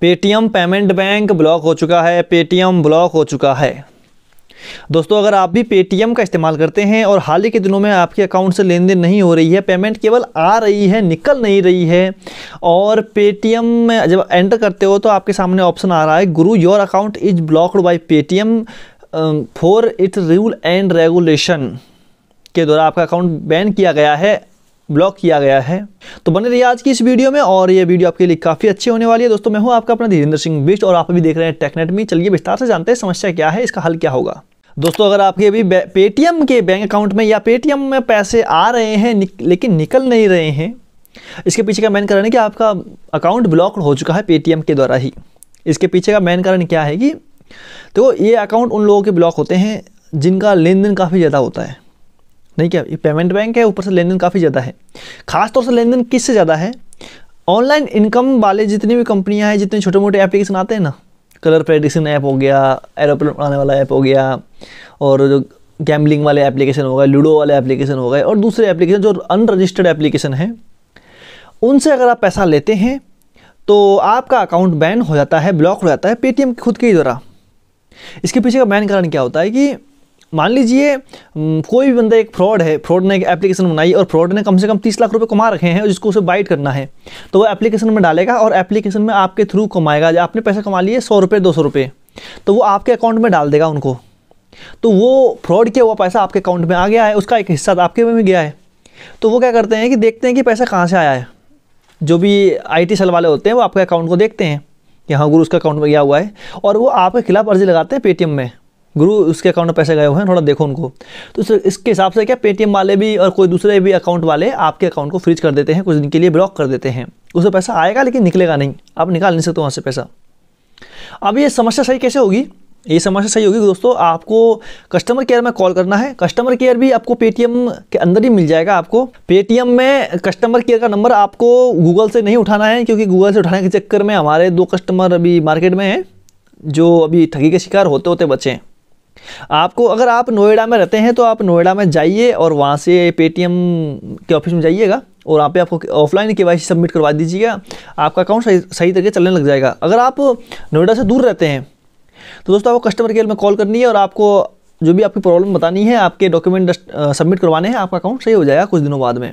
Paytm payment bank block हो चुका है पेटीएम ब्लॉक हो चुका है दोस्तों अगर आप भी पेटीएम का इस्तेमाल करते हैं और हाल ही के दिनों में आपके अकाउंट से लेन देन नहीं हो रही है पेमेंट केवल आ रही है निकल नहीं रही है और पेटीएम में जब एंटर करते हो तो आपके सामने ऑप्शन आ रहा है गुरु your account is blocked by Paytm for its rule and regulation के द्वारा आपका अकाउंट बैन किया गया है ब्लॉक किया गया है तो बने रहिए आज की इस वीडियो में और ये वीडियो आपके लिए काफ़ी अच्छी होने वाली है दोस्तों मैं हूँ आपका अपना धीरेन्द्र सिंह बिस्ट और आप भी देख रहे हैं टेकनेट में चलिए विस्तार से जानते हैं समस्या क्या है इसका हल क्या होगा दोस्तों अगर आपके अभी पेटीएम के बैंक अकाउंट में या पेटीएम में पैसे आ रहे हैं निक, लेकिन निकल नहीं रहे हैं इसके पीछे का मेन कारण है कि आपका अकाउंट ब्लॉक हो चुका है पेटीएम के द्वारा ही इसके पीछे का मेन कारण क्या है कि देखो तो ये अकाउंट उन लोगों के ब्लॉक होते हैं जिनका लेन देन काफ़ी ज़्यादा होता है नहीं क्या ये पेमेंट बैंक है ऊपर से लेन देन काफ़ी ज़्यादा है खासतौर से लेन देन किस से ज़्यादा है ऑनलाइन इनकम वाले जितनी भी कंपनियाँ हैं जितने छोटे मोटे एप्लीकेशन आते हैं ना कलर प्रेडिक्शन ऐप हो गया एरोप्लेन उड़ाने वाला ऐप हो गया और जो गैम्बलिंग वाले एप्लीकेशन हो गए लूडो वाले एप्लीकेशन हो गए और दूसरे एप्लीकेशन जो अनरजिस्टर्ड एप्लीकेशन हैं उनसे अगर आप पैसा लेते हैं तो आपका अकाउंट बैन हो जाता है ब्लॉक हो जाता है पेटीएम खुद के ही द्वारा इसके पीछे का मैन कारण क्या होता है कि मान लीजिए कोई भी बंदा एक फ्रॉड है फ्रॉड ने एक एप्लीकेशन बनाई और फ्रॉड ने कम से कम तीस लाख रुपए कमा रखे हैं जिसको उसे बाइट करना है तो वो एप्लीकेशन में डालेगा और एप्लीकेशन में आपके थ्रू कमाएगा आपने पैसा कमा लिए सौ रुपये दो सौ रुपये तो वो आपके अकाउंट में डाल देगा उनको तो वो फ्रॉड किया हुआ पैसा आपके अकाउंट में आ गया है उसका एक हिस्सा आपके में गया है तो वो क्या करते हैं कि देखते हैं कि पैसा कहाँ से आया है जो भी टी सेल वाले होते हैं वो आपके अकाउंट को देखते हैं कि हाँ गुरु उसका अकाउंट में गया हुआ है और वो आपके खिलाफ अर्जी लगाते हैं पेटीएम में गुरु उसके अकाउंट में पैसे गए हुए हैं थोड़ा देखो उनको तो इसके हिसाब से क्या पेटीएम वाले भी और कोई दूसरे भी अकाउंट वाले आपके अकाउंट को फ्रीज कर देते हैं कुछ दिन के लिए ब्लॉक कर देते हैं उसमें पैसा आएगा लेकिन निकलेगा नहीं आप निकाल नहीं सकते वहाँ से पैसा अब ये समस्या सही कैसे होगी ये समस्या सही होगी दोस्तों आपको कस्टमर केयर में कॉल करना है कस्टमर केयर भी आपको पेटीएम के अंदर ही मिल जाएगा आपको पेटीएम में कस्टमर केयर का नंबर आपको गूगल से नहीं उठाना है क्योंकि गूगल से उठाने के चक्कर में हमारे दो कस्टमर अभी मार्केट में हैं जो अभी ठगी के शिकार होते होते बचे हैं आपको अगर आप नोएडा में रहते हैं तो आप नोएडा में जाइए और वहाँ से पेटीएम के ऑफिस में जाइएगा और वहाँ पे आपको ऑफलाइन के वाई सबमिट करवा दीजिएगा आपका अकाउंट सही सही तरीके चलने लग जाएगा अगर आप नोएडा से दूर रहते हैं तो दोस्तों आपको कस्टमर केयर में कॉल करनी है और आपको जो भी आपकी प्रॉब्लम बतानी है आपके डॉक्यूमेंट सबमिट करवाने हैं आपका अकाउंट सही हो जाएगा कुछ दिनों बाद में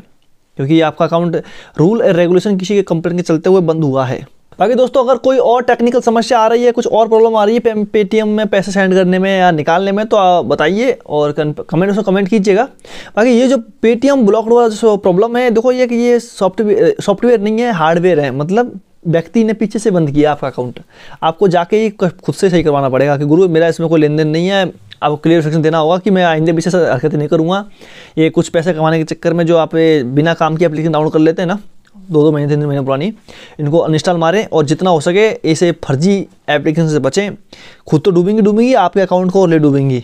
क्योंकि आपका अकाउंट रूल एंड रेगुलेशन किसी के कंपनी के चलते हुए बंद हुआ है बाकी दोस्तों अगर कोई और टेक्निकल समस्या आ रही है कुछ और प्रॉब्लम आ रही है पेटीएम में पैसे सेंड करने में या निकालने में तो बताइए और कमेंट उसमें कमेंट कीजिएगा बाकी ये जो पेटीएम ब्लॉक वाला जो प्रॉब्लम है देखो ये कि ये सॉफ्टवेयर सॉफ्टवेयर नहीं है हार्डवेयर है मतलब व्यक्ति ने पीछे से बंद किया आपका अकाउंट आपको जाके ही खुद से सही करवाना पड़ेगा कि गुरु मेरा इसमें कोई लेन देन नहीं है आपको क्लियर सेक्शन देना होगा कि मैं आइंदे पीछे से हरकत नहीं करूँगा ये कुछ पैसे कमाने के चक्कर में जो आप बिना काम की एप्लीकेशन डाउनलोड कर लेते हैं ना दो दो महीने तीन तीन महीने पुरानी इनको अनइंस्टॉल मारें और जितना हो सके ऐसे फर्जी एप्लीकेशन से बचें खुद तो डूबेंगी डूबेंगी आपके अकाउंट को और ले डूबेंगी